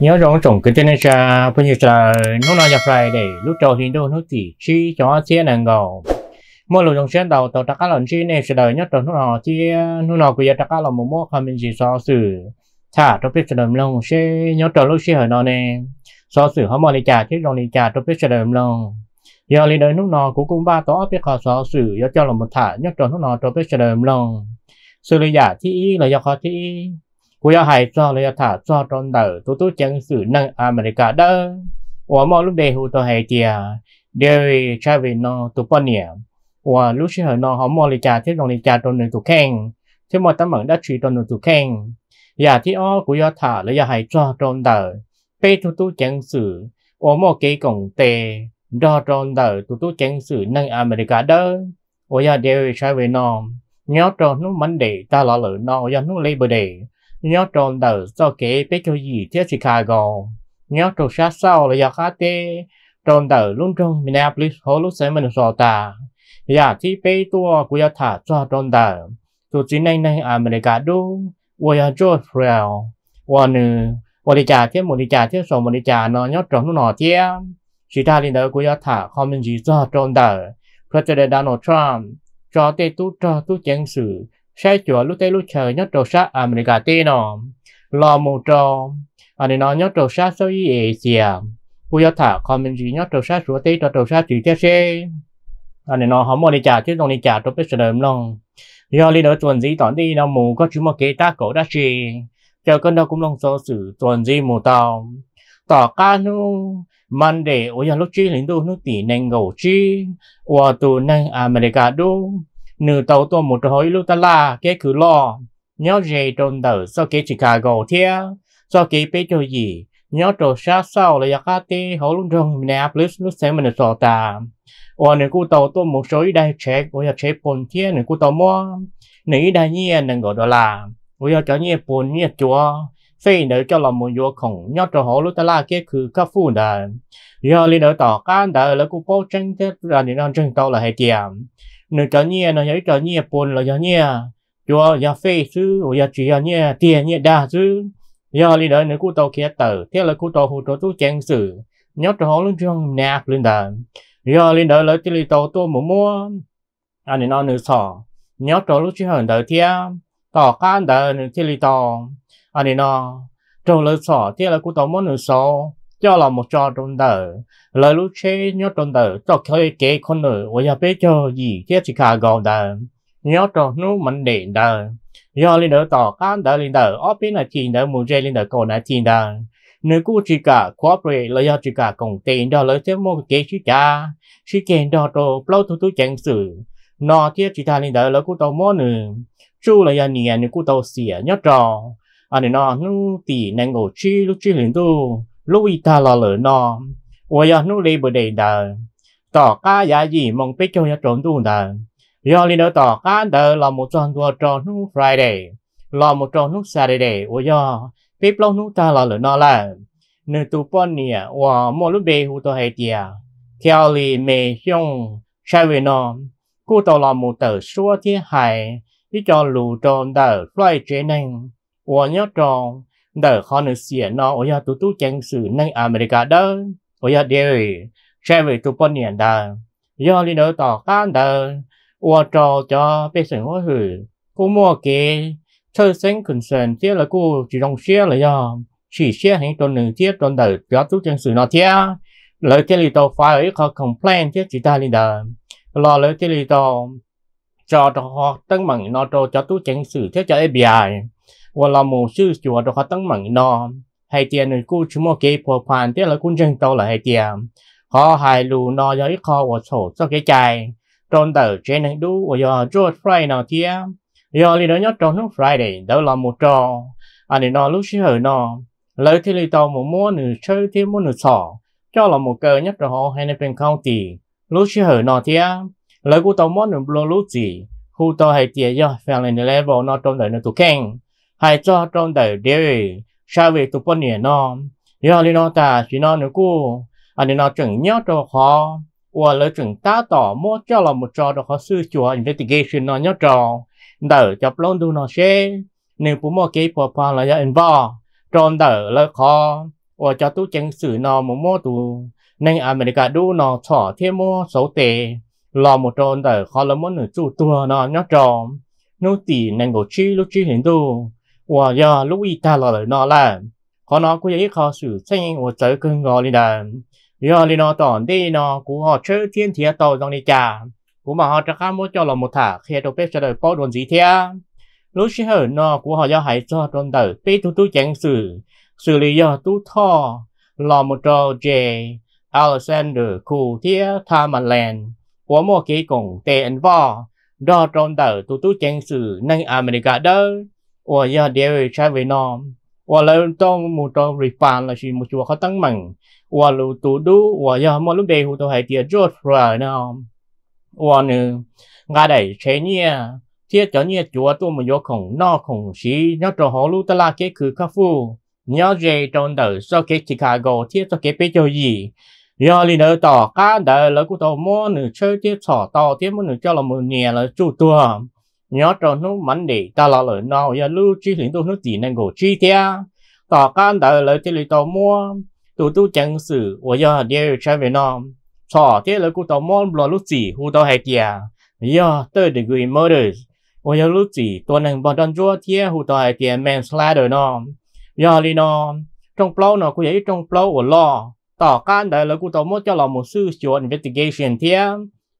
nhớ rong trồng cái trên cha bây giờ cha nó nói nhập lại để lúc đầu thì đâu nó chỉ chi cho xe là ngầu mỗi lần trong xe đầu tàu tất cả lần chi này sẽ đợi nhất trong lúc nào chi lúc nào bây giờ tất cả là một mối không mình gì so sự thả trong biết sẽ đời lâu xe nhớ trong lúc xe ở nó nè so sự không mà đi trả chứ trong đi trả trong biết sẽ đời lâu giờ lên đời lúc nào cũng cũng ba tỏ biết họ so sự giờ cho là một thả nhất trong lúc nào trong biết sẽ đời lâu sự lý giả chi là do khó chi กูอยากให้จอเลยถาจอตอนเดอตุ๊ตุ๊จังสื่อนั่งอเมริกาเด้อว่ามอลูกเดหูตัวไฮเจียเดวิชาเวนอตุปเนียว่าลูกเชื่อนอหอมมอิจาที่โรงลิจาตนหนึ่งตุแข่งที่มอตัมือดัชชีตนหนึ่งตุแข่งอย่าที่อ้อกูอยากถาเลยอยากให้จตอนเดอเป้ตุตุ๊จงสื่อว่ามอเกยกงเตดอตอนเดอตุตุ๊จงสื่อนั่งอเมริกาเดอร์าอย่าเดวิชาเวนอเนาะตอนนู้มันเดตาหล่อเหลอนอย่านุ้เลเบเด nhớ tròn đầu do kế bé cho gì thế Chicago nhớ tròn sát sau là do khá tê tròn đầu luôn trong Minneapolis hồ lúc sẽ mình sò tà và chỉ bé tua của gia thả cho tròn đầu tụi chính này này ở Mỹ cả đu và George Floyd và nữ và đi trả thế một đi trả thế số một đi trả nó nhớ tròn nó thế chỉ ta đi đâu của gia thả không nên gì cho tròn đầu President Donald Trump cho tê tu cho tu chiến sự sai chùa lúc tây lúc trời nhất trâu sát America tino lo mù trò anh nói nhất trâu sát số y Asia cú yếu thả comment gì nhất trâu sát số tây trâu sát chỉ thế xe anh nói không muốn đi trả chứ không đi trả trâu biết sờ lòng do lý đó tuần gì tỏn đi nó mù có chúng mà kế ta cổ đã chi cho cơn đâu cũng lòng so sử tuần gì mù tàu tỏ ca nu man để ôi giờ lúc chi lính đô nước tỷ nành gầu chi và tù nành America đô nữ tàu tôi một trò hối lúc ta la cái cứ lo nhớ dễ trôn tờ sau cái Chicago thế sau cái bé cho gì nhớ trò xa sau là giặc tê hổ lúc trong Minneapolis lúc sáng mình sọ ta ở nữ cụ tàu tôi một số đại trẻ của nhà trẻ bốn thế nữ cụ tàu mua nữ đại nhiên đừng gọi đó là của nhà trẻ nhiên bốn nhiên chúa phi nữ cho lòng một vô khổng nhớ trò hổ lúc ta la cái cứ các phụ đời giờ lên đỡ tỏ can đời là cụ bố tranh tết ra để non tranh tàu là hệ tiệm nửa cháu nhẹ nó nhảy cháu nhẹ buồn là cháu nhẹ chúa giá phê chứ ủa giá chỉ giá nhẹ tiền nhẹ đa chứ giờ đi đợi nửa cú tàu kia tờ thế là cú tàu hồ tàu tu chèn sử nhớ họ luôn trong nạp lên đàn giờ lên đợi lấy tiền tàu tôi mua mua anh nên nó nửa sọ nhớ trò lúc chứ hơn đợi thia tỏ can đợi nửa tiền tàu anh nên nó trâu lấy sọ thế là cú tàu mua nửa sọ cho là một trò trong tờ lời lúc chế nhớ trong tờ cho khơi kế con nữ và giờ biết cho gì chết chỉ khả gò tờ nhớ cho nó mình đề tờ do lên đỡ tỏ khán đỡ lên đỡ ở bên là tiền đỡ mua dây lên đỡ còn là tiền đờ nếu cô chỉ cả corporate là do chỉ cả công tiền đó lấy thêm một cái chỉ cả chỉ kiện đó rồi lâu thu thu chẳng xử nó thiết chỉ ta lên đỡ lấy cô tàu mua nữa chú là do nhà nếu cô tàu xỉa à, nhớ trò anh à, nó nó tỷ năng ngồi chi lúc chi liền tu lúc y ta lo lỡ nó ôi giờ nút li bữa đầy đờ tỏ cá giá gì mong biết cho nhà trốn tu đờ giờ li nữa tỏ cá đờ là một tròn đua tròn nút friday là một tròn nút saturday ôi giờ biết lâu nút ta lo lỡ nó là nơi tu bọn nè và mỗi lúc bề hụ tôi hay tiệt theo li mê xong sai về nó cô tàu là một tờ xua thiên hai đi cho lù tròn đờ fly chế năng và nhớ tròn đỡ khó nữa xỉa à, nó ôi ya tụ tụ chăng sự nay America đó ôi ya về tụ bọn nhện đó do lý nữa tỏ khán đó ua cho bê sinh cô mua kế thơ sinh cần sần tiếc là cô chỉ trong xe là do chỉ xe hình tuần nửa thiết tuần đỡ cho tụ chăng sự nó thiết lời thiết lý tàu phải ấy khó complain thiết chỉ ta lý đó lo lời thiết lý cho họ tăng bằng nó cho cho tụ chăng sự thiết cho FBI 我老母是做的话当门呢，还点呢顾出么给破盘点了公正到了还点，好还路呢要一靠我瞅这个ใจ，中头这能都我要做 Friday 呢天，要你能要中中 Friday 都老母中，啊你呢 lúc 时候呢，lấy thì lấy tàu một mua nửa chơi thì mua nửa sọ, cho là một cờ nhất rồi họ hay nên bên không thì lúc 时候呢天，lấy của tàu mua nửa lô lúc gì, khu tàu hay tiền do phải là level nó trong đời nó tụ keng hay cho trong đời đời sao về tu bọn niệm nó giờ đi nó ta chỉ nó nữa cô anh nó chẳng nhớ cho họ và lời chẳng ta tỏ mua cho là một trò được họ sư chùa investigation nó nhớ trò đỡ chập lông đu nó xe nếu bố mua cái bộ phận là anh vợ trong đỡ là khó và cho tu chứng sử nó một mua tụ nên America du nó thỏa thêm mua số tệ lo một tròn đỡ khó là muốn nửa chủ tua nó nhớ trò nô tỷ nên gỗ chi lúc chi hiện tu 我要路易大老的那啦，可能故意考试生我走更高的人，要你那当地呢，古好车天天到让你家，古嘛好这看么叫了木塔，黑都被晓得包容几天，有时候呢，古好要还做中头，被嘟嘟讲事，xử 理要嘟套，老木着这 Alexander 库贴他们 land，我莫给拱带人吧，到中头嘟嘟讲事，能 America 的。我要得查维诺，我来当木当 refund 了是木就好当门，我路途都我要么路背后都还得做出来呢，我呢，俺得前年。thiết cho nhiệt chúa tôi mà vô khổng no khổng xí nó trò hó lưu ta là cái cứ khá phu nhớ dễ tròn đỡ Chicago thiết so cái bây giờ gì nhớ lì cá đỡ lỡ của tôi mua chơi thiết sỏ to thiết mua nửa cho là một nhà là chủ tôi nhớ cho nó mắn để ta lo lỡ nào giờ lưu chi lĩnh tu nó chỉ nên gỗ chi thea tỏ can đời lời thì lời tàu mua tụ tu chẳng sử của giờ điều tra về nó sọ thế lời của tàu mua lo lúc gì hú tàu hay kìa giờ tới được người mơ đời của giờ lúc gì tôi nên bọn đàn chúa thế hú tàu hay kìa men slider nó giờ đi nó trong plau nó cũng vậy trong plau của lo tỏ can đời lời của tàu mua cho là một sự investigation thế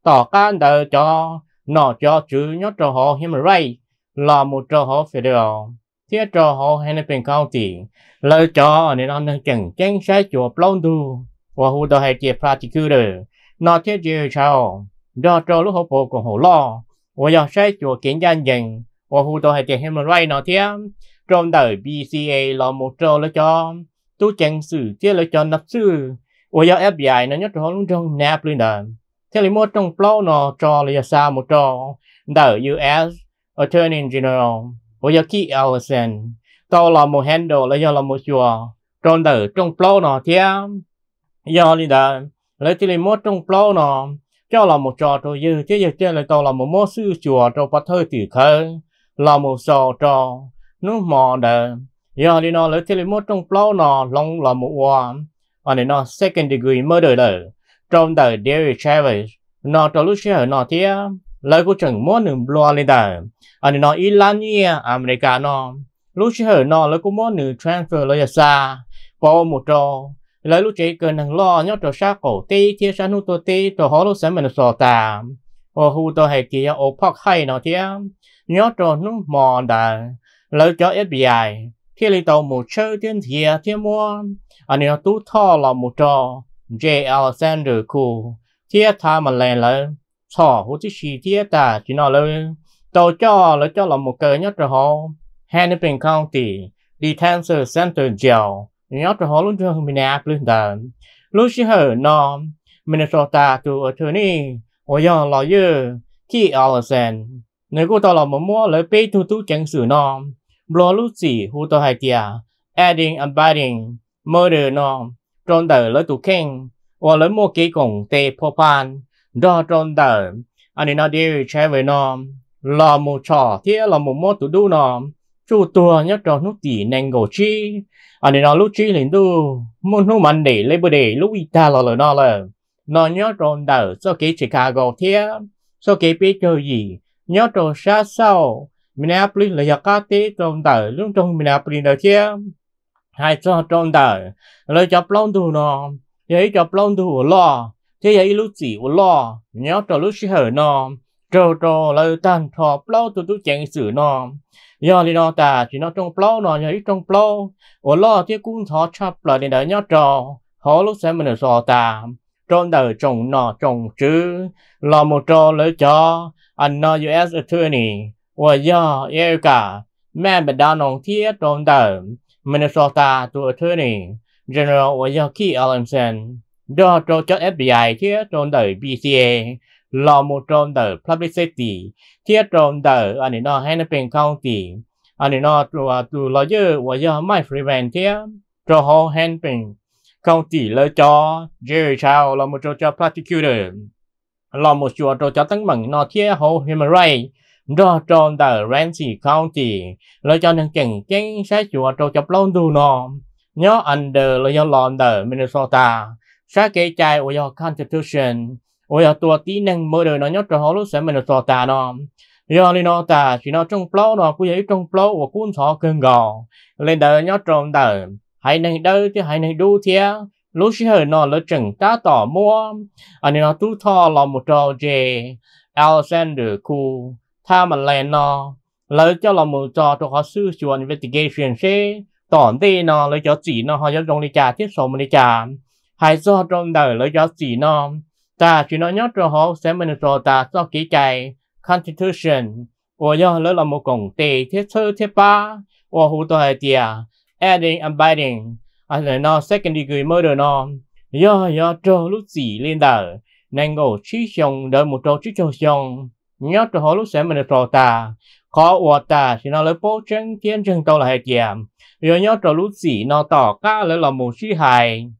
tỏ can đời cho nó cho chữ nhớ cho họ hiểm rai là một cho họ phải điều thiết cho họ hay là bên cao tiền lời cho nên nó đang chừng chân sai chùa plon du và hồ đồ hệ chế practitioner nó thiết chế sao do cho lúc họ bộ của họ lo và do sai chùa kiến gian dần và hồ đồ hệ chế hiểm rai nó thế trong đời BCA là một trò là cho tu chẳng sử thiết là cho nạp sư và do FBI nó nhớ cho họ luôn trong nạp lên đời thế là một trong blow nó cho là sao một cho đỡ US Attorney General bây giờ kỹ Ellison tao là một handle là giờ là một chùa trong đời trong blow nó thế giờ là đỡ lấy thế là một trong blow nó cho là một trò tôi dư thế giờ trên là tao là một mô sư chùa trò bắt hơi tử khơi là một sò trò nó mò đỡ giờ thì nó lấy thế là một trong blow nó long là một hòa và đây nó second degree murder đời trong tờ Daily Travel, nó cho lúc xe nó thế, lời của chẳng muốn nửa lo lên tờ, anh nó Iran nhé, America nó, lúc xe nó lời của muốn nửa transfer lời xa, bao một trò, lời lúc chế cần năng lo nhớ cho sát cổ tê, thế sáng hút tôi tê, cho họ lúc sáng mình sò tà, à. ô hù tôi hay kia ô phóc hay nó thế, nhớ cho nó mò đà, lời cho FBI, thế lý tàu một chơi tiên thịa thế mua, anh nó tú thò là một trò, J.L. x a n d e r คู o l ที่ท่ามันแลนแล้วชอหุที่ชีที่ตาจีนอเลยตจ้าแล้วจ้าหลอมเกยยัดระหอแฮนเป็นข้องตีดีแทนเซอร์เซนเตอร์เจลยัดระหอลุ่นเธอมินาปลื้เดินลูชิเฮอร์นอมมินนิโซตาตัวเธอนี่โอยองลอเยอร์ที่ออลเซนในกูตลอดมั่วเลยไปทุทุจังสือนอมบลูซี่หูตัวไฮเตีย adding abiding murder นอม trôn đờ lỡ tù khen và lỡ mua kỹ cùng tê phô phan do trôn đờ anh nó đi chơi với nó là một trò thế là một mô tụ đu nó chú tua nhất trò nút tỉ nành gỗ chi anh nó lúc chi lên đu muốn nút mạnh để lấy bờ để lúc y ta là lỡ nó là nó nhớ trôn đờ sau cái Chicago thế sau cái biết chơi gì nhớ trò xa sau Minneapolis là giặc cá tế trôn đờ lúc trong Minneapolis đó thế hai cho trong đời lời cho plong thủ nó vậy cho plong thủ lo thế vậy lúc gì của lo nhớ cho lúc sẽ hở nó trâu trâu lời tan thọp plong tụi tu chẳng xử nó do lý nó ta chỉ nó trong lâu nó nhảy trong plong, ở lo thế cũng thọ chập plong đến đời nhớ trò họ lúc sẽ mình sò ta trong đời trồng nọ trồng chứ lo một trò lời cho anh nó US attorney và do yêu cả mẹ mình đã nông thiết trong đời Minnesota to Attorney General Wayaki Allenson do trô cho FBI thiết trôn đời BCA lo một trôn đời Public Safety thiết trôn đời anh ấy nó hay county anh ấy nó tụ tụ lo Wayaki Mike Freeman thiết trô hồ hen county lơ cho Jerry Chow lo một trô cho prosecutor lo một chùa trô cho tăng bằng nó thiết hồ human rights do tròn tờ Ramsey County, rồi cho nên chẳng chén sẽ chùa trâu chập lông đù nọ. Nhớ anh đờ là do lòn tờ Minnesota, sát kế chai của do Constitution, của do tùa tí năng mơ đời nó nhớ trò hó lúc sẽ Minnesota nọ. Do lý nó ta chỉ nó trong pló nọ của giấy trong pló của cuốn sọ cơn gò, lên đờ nhớ tròn tờ, hãy năng đơ chứ hãy năng đu thiê, lúc sẽ nó lỡ chừng ta tỏ mua, anh nó tu thọ lòng một trò dê, Alexander Cool. ถ้ามันแลนนอแล้วเจ้าเรามือจอตัวเขาซื้อชวน investigation เช่ตอนตีนอเลยเจ้าจีนอเขาจะลงนิจาที่สมนิจาหายซอตรงเดอเลยเจ้าจีนอตาจีนอยอดตัวเขาเซมันโซตาซอกีใจ constitution โอ้ยแล้วเรามือกงตีที่เชื่อที่ป้าโอ้หูตัวไอเดีย adding and biting อันไหนนอ second degree murder นอย่อย่อโจลูกจีเลนเดอร์นังโกชิชงเดินมุโจชิชง nhớ cho họ lúc sẽ mình trò ta khó ủa ta thì nó lấy bố chân kiến chân tàu là hệ kiểm rồi nhớ cho lúc gì nó tỏ cá lấy là một chi hài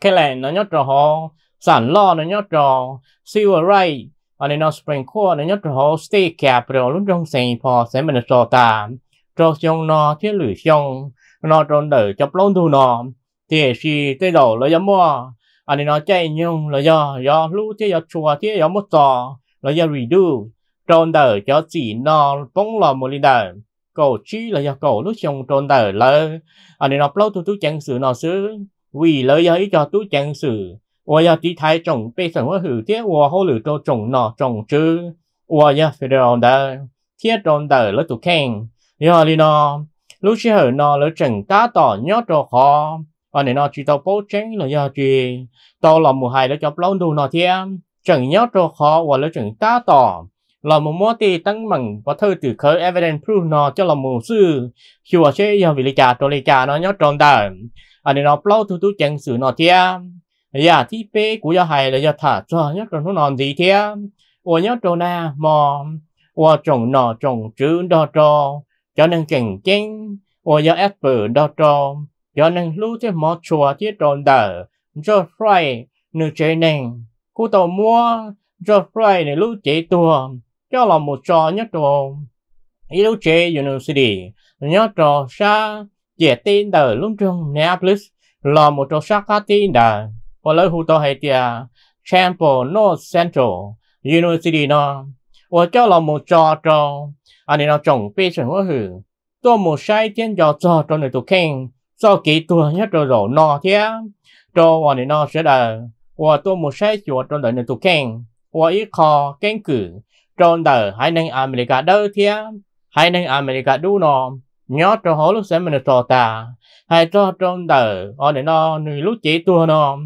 cái này nó nhớ cho họ sản lo nó nhớ cho civil right ở đây nó spring court nó nhớ cho stay state capital lúc trong sài gòn sẽ mình trò ta trò xong nó thiết lưỡi xong nó tròn đỡ chập lông thu nó thì chỉ tới đầu lấy giống mua anh nó chạy nhung là do do lũ thế do chùa thế do mất trò là do redo trôn đờ cho chỉ non bóng lò một linh đờ cổ chi là do cổ lúc trong trôn đờ là anh đây nó lâu tôi tôi chẳng sự nó xứ vì lời do ý cho tôi chẳng sự và do chỉ thái trồng bê sản hóa hữu thế và hô lử cho trồng nó trồng chứ và do federal đờ thiết trôn đờ là tụ khen do lý nó lúc chi hở nó là chẳng tá tỏ nhót cho khó anh đây nó chỉ tao bố tránh là do chỉ tao là một hai là cho lâu đủ nó thêm chẳng nhớ cho khó và lấy chẳng ta tỏ là một mối tì tăng bằng và thơ từ khởi evidence proof nó cho là một sư hiệu ở chế giờ vì lý trả cho lý trả nó nhớ tròn đời à nên nó lâu thu thu chẳng sự nó thia ya thì bé của gia hài là gia thả cho nhớ tròn nó nòn gì thia và nhớ tròn na mò và trồng nọ trồng chữ đo trò cho nên cảnh chén và gia ép bự đo trò cho nên lưu thế mò chùa thế tròn đời cho phải nửa chế nên cô tàu mua cho phải để lúc chế tùa cho là một trò nhất đồ ý lúc chế university nhớ trò xa chế tin đời lúc trong Neapolis là một trò xa khá tin đời và lời hụ tàu hay tìa Temple North Central University nó và cho là một trò trò anh ấy nó trồng bê chẳng có hử tôi một sai tiên cho trò cho người tụ khen cho kỹ tùa nhất rồi rồi nó thế trò anh ấy nó sẽ đời 我多么想做中等的土坑，我一靠根据中等还能阿美利加多天，还能阿美利加多呢。nhớ cho họ lúc sáng mình trò tà hay cho trong đời ở để nó người lúc chỉ tua nó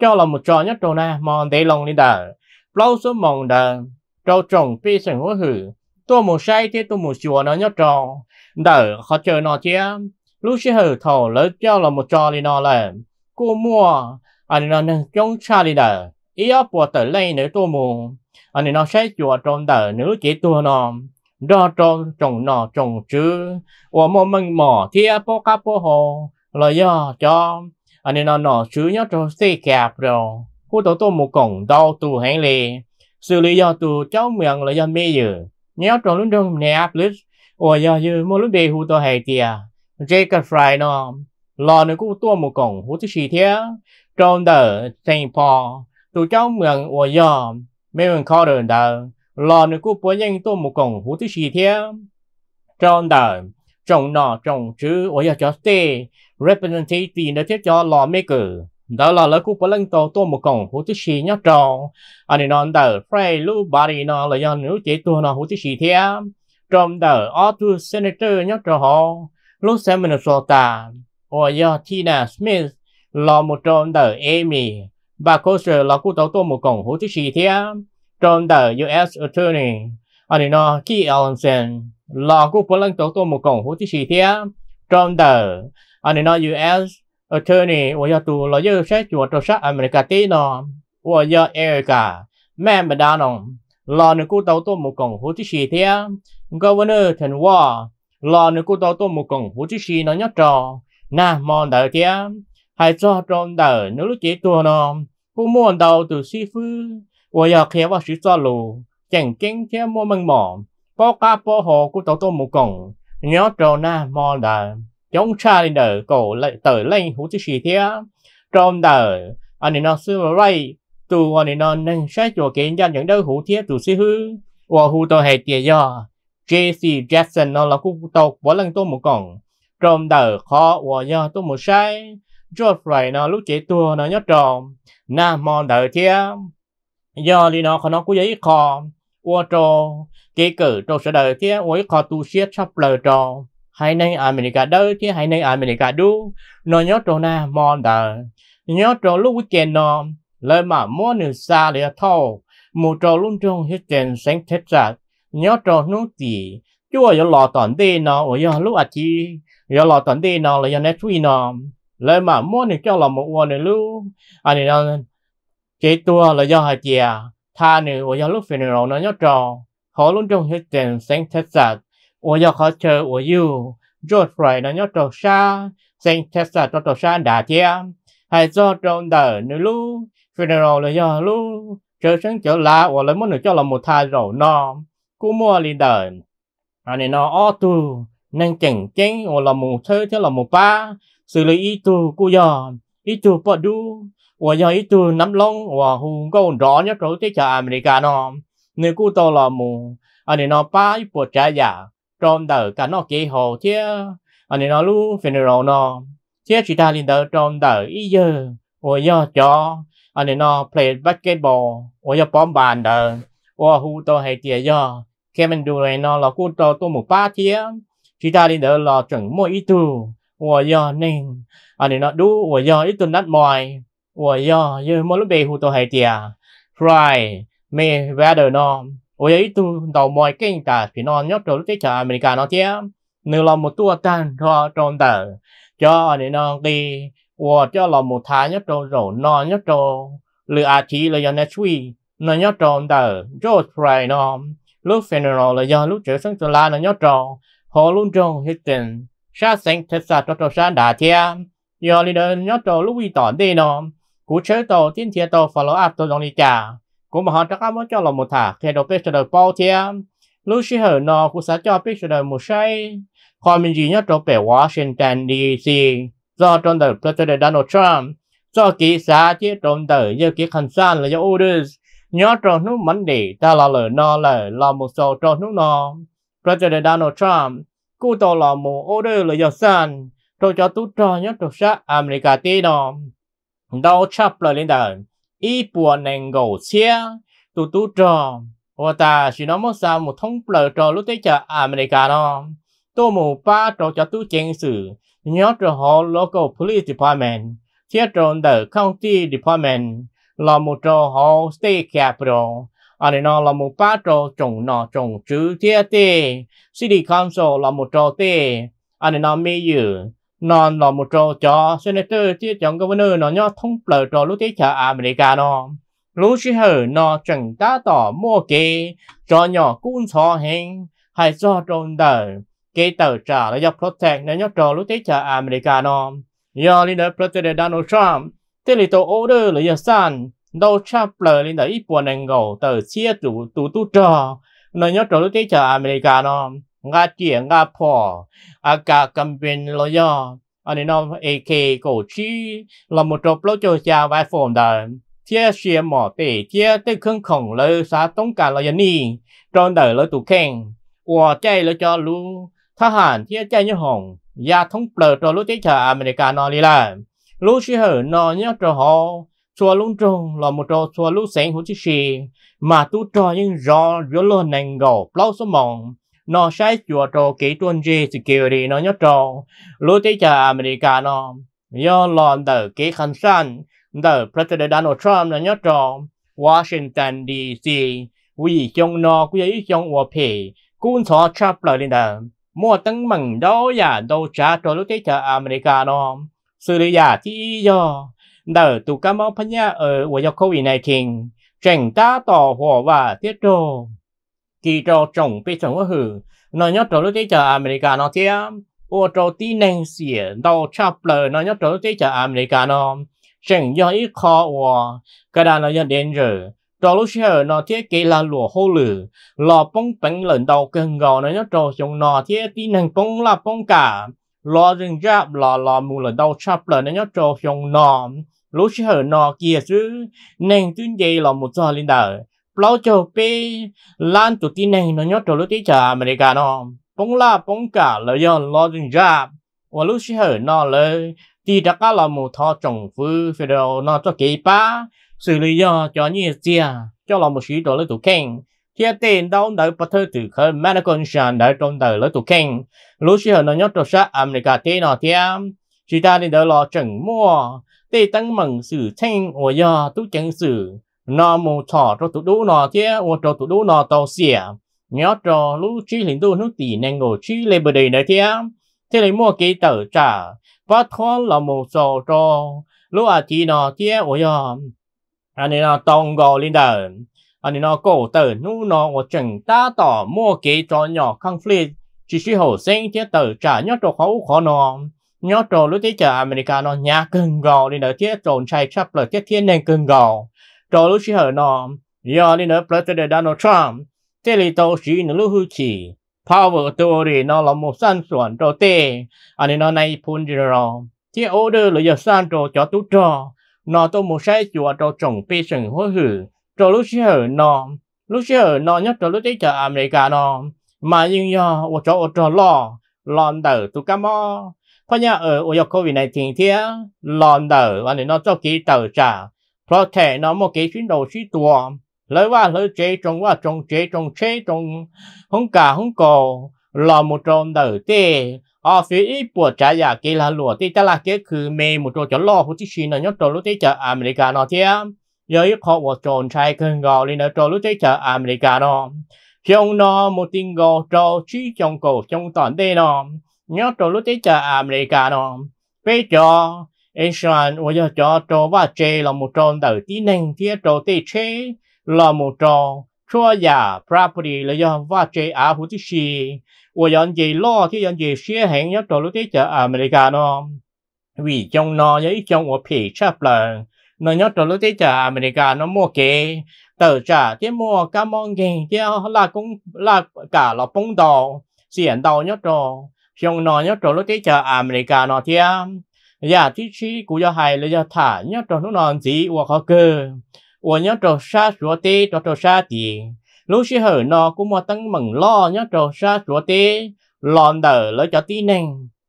cho là một trò nhất trò này mòn để lòng đi đời lâu số mong đời trâu trồng phi sừng hối hử tôi một say thế tôi một chùa nó nhất trò đời họ chơi nó chứ lúc sẽ hử thầu lớn cho là một trò đi nó là cô mua anh à, nó nâng chống xa đi đờ ý ấp của tờ lây nữ tu mù anh à, nó sẽ chùa trong tờ nữ chỉ tu nó đo trong trồng nọ trồng chứ và một mình mỏ thia po cá po hồ là do cho anh à, nó nọ chứ nhớ trong xe kẹp rồi cô tổ tôi một cổng đau tu hẹn lì xử lý do tu cháu miệng là do mê dữ nhớ trong lúc đông nè áp lít và do dư một lúc bề hụ tôi hay tìa Jacob Fry nó lò nữa cú tua một cổng hú thứ gì thế trong đời sinh phò tụ trong mường ủa mấy mình khó đời đời lo nữa cũng bố nhân tôi một cổng hú thứ gì thế trong đời trồng nọ trồng chứ ủa giờ cho tiền đó thiết cho lo mấy cử đó là lỡ cũng bố lăng tổ tôi một con hú thứ gì nhá tròn anh ấy nói đời pray lu body nó là do nữ chế tôi nó hú thứ gì thế trong đời auto senator nhá tròn lúc xem mình sota ủa giờ Tina Smith lo một trôn đỡ ê và cô sẽ là cô tố tố một cổng hữu tích xì thế, trôn đỡ US Attorney, Anh nó Key Ellison, là cô phụ lăng tố tố một cổng hữu tích xì thế, trôn đỡ, ở đây nó US Attorney, và do tù lo dư sẽ chùa trò sát America tí nó, và do Erica, mẹ mà đa nông, là nữ cô tố tố một cổng hữu tích xì thế, Governor thần hòa, là nữ cô tố tố một cổng hữu tích xì nó nhắc trò, nà mòn đỡ thế, đầu từ khéo hồ của nhớ 还做中的努力解脱呢？不莫到读师傅，我要开我去做路，正经天莫门忙，包家包 hộ 古都都木共，鸟做那莫的，chống cha đi đời cổ lại tới lên hủ chứ gì thế, trong đời anh nó xưa rây, tu anh nó nên sẽ cho kiến ra những đỡ hủ thế từ sư hư, và hủ tôi hệ tiền do. JC Jackson nó là cũng tộc bỏ lần tôi một cổng, trong đời khó và do tôi một sai cho phải nó lúc chế tua nó nhớ tròn na mò đỡ chia do lý nó khó nó cú giấy khó ua trò kế cử trò sở đời thế ôi khó tu siết sắp lờ tròn hay nên America đỡ thế hay nên America đu nó nhớ tròn na mò đỡ nhớ trò lúc weekend nó lời mà mua nửa xa để thâu mù trò luôn trong hết tiền sáng thiết ra nhớ tròn nó gì chúa giờ lò tòn đi nó ôi giờ lúc à chi giờ lò tòn đi nó là giờ nét nó lời mà mua này cho là một quan à, này lưu anh này nó chế tua là do hạt chè tha này của do lúc funeral nó nhớ trò khó luôn trong hết tiền sáng Texas của do khó chờ của yêu George phải nó nhớ trò xa sáng Texas cho trò xa đã chè hay do trong đời nữa lưu funeral là do lưu chờ sáng trở lại của lấy món này cho là một tha rồi nó cú mua liền đời anh à, này nó ô tu nên chẳng chén của là một thứ chứ là một ba xử lý ý tù cô giờ ý tù bỏ đu và giờ ý tù nắm lông và hùng có rõ nhất rồi thế chả America nó nếu cô to là mù anh ấy nó ba ít bộ trả giả trong đời cả nó kế hồ thế anh ấy nó lu funeral nó thế chỉ ta lên đời trong đời ý giờ và giờ cho anh ấy nó play basketball và giờ bóng bàn đời và hù to hay tiền giờ khi mình nó là cô to tôi một ba thế chỉ ta lên đời là chuẩn mỗi ý tù 我要宁，啊你那都我要一顿那买，我要有么了白胡都还点，right，没 weather 呢，我要一顿到买更大，比那要走这条 America 那点，你老母多单他中的，叫你那个，我叫老母他要走走那要走，了阿提了要那水，那要走的，就 right 呢，lúc funeral là do lúc chữa sáng từ la là nhớ tròn họ luôn tròn hết tình sa sinh thật sa cho cho sa đà thia giờ lý đơn nhớ cho lúc vi tỏ đi nó cú chơi tổ tiên thiên tổ follow up tổ dòng đi trả cú mà họ chắc ám cho là một thả khi đầu picture đời bao thia lúc xí hở nó cú sẽ cho picture đời một say còn mình gì nhớ cho về Washington DC do trong đời President Donald Trump do kỹ xã chế trong đời như kỹ khẩn san là do orders nhớ trong nước mảnh đi ta là lời nó lời là một số trong nước nó President Donald Trump cú tàu lò mù ô đơ là dầu sàn rồi cho tú trò nhớ trục sát America tì nọ đau chắp là lên đàn ý buồn nền gầu xe tú tú trò và ta chỉ nói một sao một thông bờ trò lúc tới chợ America nọ tôi mù ba cho cho tú chiến sự nhớ cho họ local police department thiết tròn the county department là một cho họ state capital à nên nó là một ba trò trồng nọ chữ thế tê city council là một trò tê à nên nó mi dự nó là một trò cho senator thế chọn governor nó nhớ thông bờ trò lúc thế chả America nó lúc chứ hở nó ta tỏ mua kê cho nhỏ cũng cho hình cho trồn đời kế tờ trả là do protect nên nhớ trò lúc thế chả America à, nó do leader president Donald Trump thế là tổ order là do san đâu chắp lời lên tới ít buồn anh ngầu tờ chia tủ tủ tủ trò nó nhớ trò lúc thế chờ America nó nga chia nga phò à cả cầm bên lo do anh ấy nó AK cổ chi là một trò lâu cho cha vài phồm đời chia chia mỏ tể chia tới khương khổng lơ xa, tống cả là dân đi tròn đời lơ tủ khen ủa chạy lơ cho lũ thà hàn chia chạy như hồng ya thông bờ trò lúc thế chờ America nó đi là lũ sĩ hở nó nhớ trò họ chùa lũng trùng là một trò chùa lũ sánh hữu chí xì mà tu trò những rõ rõ lô nành gầu plau số mộng nó sai chùa trò kỹ tuân gì thì kiểu thì nó nhớ trò lũ tới chà America nó do lòn tờ kỹ khăn săn tờ President Donald Trump nó nhớ trò Washington DC vì trong nó quý ấy trong hòa phê cũng thọ chắp lời lên tờ mua tăng mừng đó giả đâu trả trò lũ tới chà America nó xử lý giả thì do đỡ tu cá máu phát nhá ở của do covid 19 chẳng ta tỏ hòa và tiết trô kỳ trò trọng bị trồng ở hử nó nhớ trò lúc chờ America nó thế ô trò tí nền xỉa đầu chắp lờ nó nhớ trò lúc chờ America nó chẳng do ít khó hòa cái đàn nó nhận đến rồi trò lúc chờ nó thế kể là lùa hô lử lò bông bánh lần đầu cơn gò nó nhớ trò chúng nó thế tí nền bông là bông cả lo rừng giáp lo lo mù là đau chắp là nên nhớ trò phong nọ lúc chỉ hở nọ kia chứ nên tuyên dây là một giờ lên đời bao cho pe lan tụt tin này nó nhớ trò lúc tí trả America nó bóng la bóng cả là do lo rừng giáp và lúc chỉ hở nọ lời thì đã có là một thọ trồng phư phải đâu nó cho kỳ ba xử lý do cho như chia cho là một sĩ đó là tụ khen kia tiền đâu đợi bắt thơ từ khơi mà nó còn sàn đợi trong đời lỡ tụ kinh lúc xưa nó nhớ trong sát America thế nào thế chỉ ta đi đợi lo chẳng mua tê tăng mừng sự thanh ủa do tú chẳng sự nó mù thọ cho tụ đủ nó thế ủa cho tụ đủ nó tàu xỉa nhớ cho lúc chi hình đô nước tỷ năng ngồi chi lê bờ đầy nữa thế thế lấy mua cái tờ trả bắt thoát là mù sò cho lúc à thì nó thế ủa do anh ấy là tông gò lên đời anh nó cổ tử nu nó và chẳng ta tỏ mua kế cho nhỏ conflict chỉ sĩ hồ sinh chế tử trả nhớ cho khẩu khó nó nhớ cho lúc tí chờ America nó nhà cưng gò đi nữa chế trồn chạy chắp lời chế thiên nên cưng gò cho lúc sĩ hồ nó giờ đi nữa President Trump chế lý tổ sĩ nữa lúc hư chỉ power theory nó là một sản xuất cho tê anh nó này phun gì rồi chế order là giờ sản cho cho nó tôi một sai chùa cho chồng bê sừng hối hử trò lúc xưa nó lúc xưa nó nhất trò lúc ấy cho America nó mà nhưng yo ở chỗ ở chỗ lo lon đỡ tụ cá mò phải nhớ ở ở covid này thì thiên lon đỡ và nó cho kỹ tờ trả pro thể nó một cái chuyến đầu suy tua lấy qua lấy chế trong qua trong chế trong chế trong không cả không cổ lò một trong đỡ tê ở phía ít bộ trả giá kia là lụa tê ta là cái cứ mê một chỗ cho lo hút chi nó nhất trò lúc ấy cho America nó thiên 有一個我仲在跟我你那做路在在阿美加咯，像那冇聽我做去中國中東的咯，你要做路在在阿美加咯，bây giờ em soạn 我要做做ว่าเจเรา冇做到ที่หนึ่งที่做ที่เชเรา冇做ชั่วยาพระพุทธเรา要ว่าเจอาพุทธิชี我人哋攞啲人哋寫行一做路在在阿美加咯，vì trong nó 有一種我脾氣不良。nó nhớ trò lúc thế chả America nó mua kê tờ chả thế mua cá mong kê thế là cũng là cả là bông đào xiển đào nhớ trò xong nó nhớ trò lúc thế chả America nó thế giờ thì chỉ cũng giờ hay là giờ thả nhớ trò lúc nó gì hoặc khó cơ hoặc nhớ trò xa sủa tê trò trò xa tì lúc xí hở nó cũng mua tăng mừng lo nhớ trò xa sủa tê lòn đờ lấy cho tí nè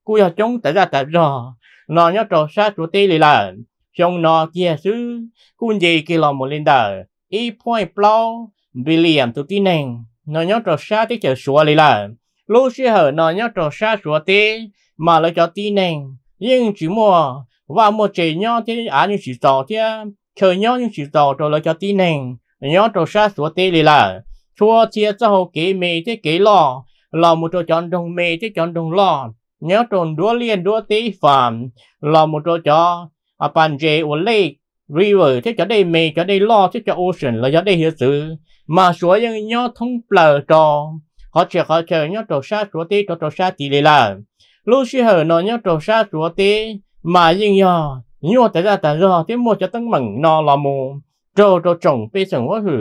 cũng giờ chúng tại ra tại rồi nó nhớ trò xa sủa tê lại là trong nó kia chứ cũng gì kia lò một lên đờ ý point blow vì liềm tụi tí nèng nó nhớ trò xa tí chờ xua lì là lô xí hở nó nhớ trò xa xua tí mà lại cho tí neng, nhưng chỉ mua và mua chế nhớ tí á như chỉ tỏ tí chờ nhớ như chỉ tỏ rồi lại cho tí nèng nhớ trò xa xua tí lì là chua chia cho hồ kế mê thế kế lò lò một trò chọn đồng mê thế chọn đồng lò nhớ tròn đua liền đua tí phạm lò một trò cho à bàn chế ở lake river thế cho đây mê cho đây lo thế cho ocean là cho đây hiểu sự mà số những nhớ thông bờ trò họ chờ họ chờ nhớ trò xa chúa tê trò trò xa tỷ lệ là lúc xưa hở nó nhớ trò xa chúa tê mà nhưng nhớ nhớ tại ra tại do thế mua cho tăng mừng nó là mù trò trò trồng bê sừng quá hử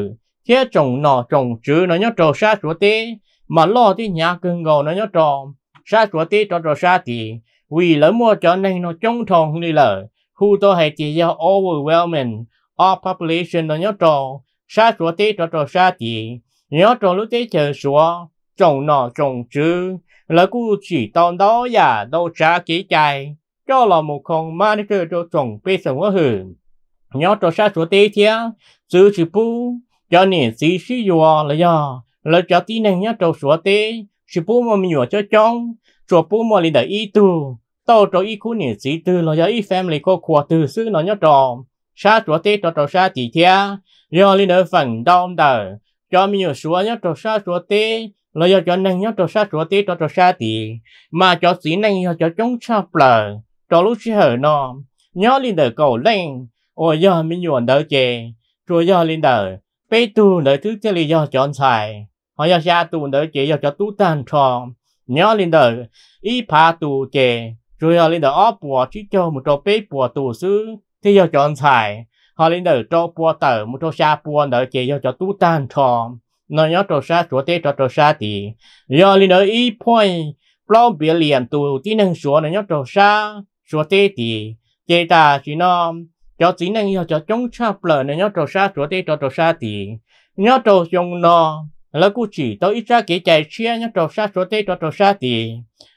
thế trồng nọ trồng chữ nó nhớ trò xa chúa tê mà lo thì nhà cưng gò nó nhớ trò xa chúa tê trò trò xa tỷ vì lỡ mua cho nên nó trông thòng đi lỡ who to hay chỉ do overwhelming all population nó nhớ trò sa số tí trò trò sa tí nhớ trò lúc tế chờ số trồng nọ trồng chứ là cú chỉ tao đó giả đâu sa kế chạy cho là một con ma chơi cho trồng bê sống ở hưởng nhớ trò sa số tế thía chứ chỉ bu cho nên sĩ sĩ yo là yo là cho tí này nhớ trò số tế chỉ bu mà mình nhớ cho trong cho bu mà lên đợi ý tu tàu trò y cú nè sĩ từ lo do y family có khóa từ sư nó nhớ trò sa trò tế trò trò sa chỉ thia do lên ở phần đông đời cho mình nhớ số nhớ trò sa trò tế lo do cho năng nhớ trò sa trò tế trò trò sa thì mà cho sĩ năng do cho chống sa bờ trò lúc sư hở nó nhớ lên đời cầu lên ôi do mình nhuận đỡ chè rồi do lên đời bê tu đỡ thứ chơi lý do chọn xài họ do sa tu đỡ chè do cho tu tan tròn nhớ lên đời ý phá tu chè rồi họ lên đó ó bùa chỉ cho một chỗ bếp bùa tù sư thì giờ chọn xài họ lên đó trò bùa tờ một chỗ xa bùa nợ chỉ giờ cho tú tan trò nó nhớ chỗ xa chỗ tế trò chỗ xa thì giờ lên đó ý point plong bìa liền tù tí năng số nó nhớ chỗ xa chỗ tế thì chế ta chỉ nó cho tí năng giờ cho chống xa bờ nó nhớ chỗ xa chỗ tế trò chỗ xa thì nhớ chỗ dùng nó là cũng chỉ tôi ít ra cái chạy xe nhớ chỗ xa chỗ tế trò chỗ xa thì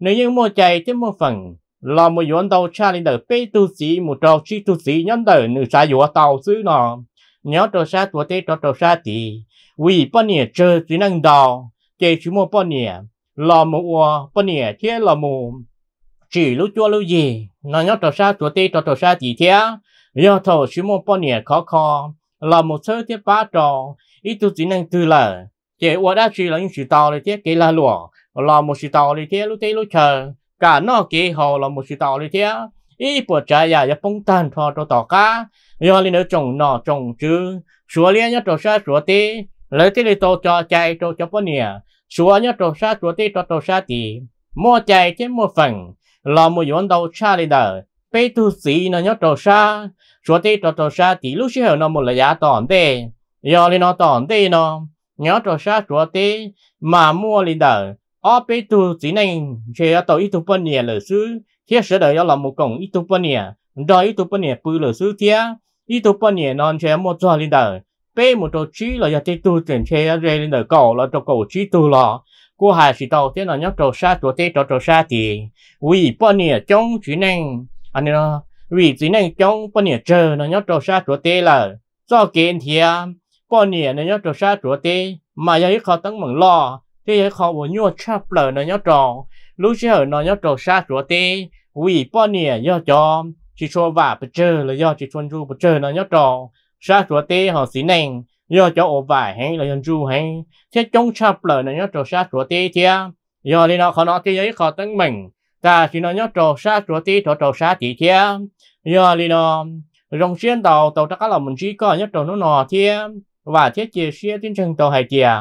nếu như mua chạy thì một phần là một yuan đầu cha lên đời bê tu sĩ một trò chi tu sĩ nhân đời nữ xa yuan tàu xứ nọ nhớ trò xa tuổi tế trò trò sa thì vì bao nhiêu chơi chỉ năng đào chơi chỉ một bao nhiêu là một bao nhiêu thế là một chỉ lúc chua lúc gì nó nhớ trò xa tuổi tế trò trò sa thì thế do thầu chú một bao nhiêu khó khó là một số thế ba trò ít tu sĩ năng tư là chơi qua đã chỉ là những sự tàu để thế kế là lụa Ờ, là một sự tàu đi thế lúc thế lúc chờ cả nó kì hồ là một sự tàu đi thế ý bộ trái ya ya bông tan cho cho tàu cá do lên nữa trồng nọ trồng chứ xuống liên nhất trồng sa xuống tê lấy thế này tàu cho chạy cho cho bao nhiêu xuống nhất trồng sa xuống tê cho trồng sa tì mua chạy chứ mua phần là một vốn đầu xa lên đờ bê tu sĩ nó nhất trồng sa xuống tê cho trồng sa tì lúc xưa nó một là giá tòn tê do lên nó tòn tê nó nhớ trồng sa xuống tê mà mua lên đờ ở bên tu chỉ nên ở tàu ít tu bên nhà là sư thiết đời ở làm một công ít tu bên đời ít tu bên nhà bự là sư thiết ít tu bên nhà non chế một trò lên đời bên một trò chí là giờ tê tu chuyển ở rồi lên đời cầu là trò cầu chỉ tu lọ cô hà chỉ tàu thế là nhóc trò xa trò tê trò trò xa thì vì bên nhà trong chỉ nên anh nói vì chỉ nên trong bên nhà chờ là nhóc trò xa trò tê là do kiến thì bên nhà là nhóc trò xa trò tê mà giờ ít khó tăng mừng lo thì giờ khó bỏ nhua chắp lờ nó nhó tròn lúc chơi nó nhó tròn xa chúa tê vì bao nè do tròn, chỉ cho vả bờ chơi là do chỉ cho du bờ chơi nó nhó tròn xa chúa tê họ xí nành do cho ổ vải hay là dân du hay thế trong chắp lờ nó nhó tròn xa chúa tê thia do đi nó khó nói thế giấy khó tấn mình ta chỉ nó nhó tròn xa chúa tê trò tròn xa chỉ thia do đi nó rồng xuyên tàu tàu chắc là mình chỉ có nhó tròn nó nọ thia và thiết chế xuyên tinh thần tàu hay chìa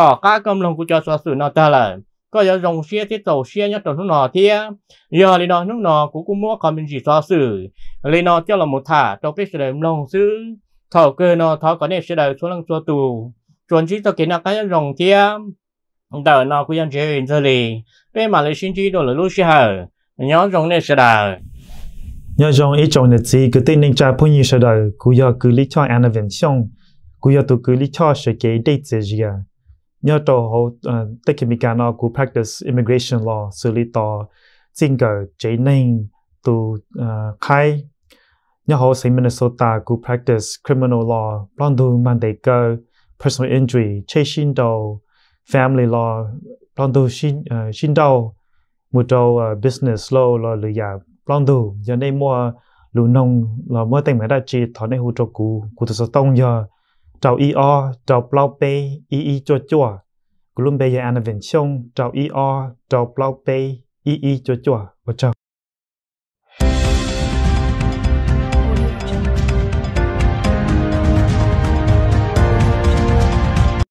ต่อก้ากําลังกูจะสอสื่อนอตาเลยก็จะรงเชียที่โตเชียยัดตัวนุ่นนอเทียยอลีนอนุ่นนอกูกูมั่วคอมเป็นจีสอสื่อลีนอเจ้าละมุท่าตัวเป็ดเสด็จลงซื้อเท่าเกินนอท้อก่อนเนี่ยเสด็จชวนลังชวนตูชวนชีตะกินนักการรงเทียเดินนอกูยังเจออินเทอร์ลีเป็นมาเลยชินจีตัวหรือลูกเชียย้อนรงเนี่ยเสด็จ nhớ rằng ý trong nền gì cứ tin nên cha phụ nhi sau đó cứ giờ cứ lý cho anh vận xong cứ giờ tôi cứ lý cho sự kế đây gì à nhớ tổ hồ tất cả mình cả nó cũng practice immigration law xử lý tổ xin cờ chế nên tu khai nhớ hồ sinh Minnesota cũng practice criminal law lon du man đề cơ personal injury chế xin đồ, family law lon du xin ờ, xin đầu một đầu business law là lựa giả lon du giờ đây mua lù nông là mới tên mẹ đã chỉ thọ này hồ trợ cụ cụ thực sự tông giờ trâu y e o trâu plau pe y y chua chua cũng luôn bây giờ anh vẫn xong trâu y o trâu plau pe y y chua chua và trâu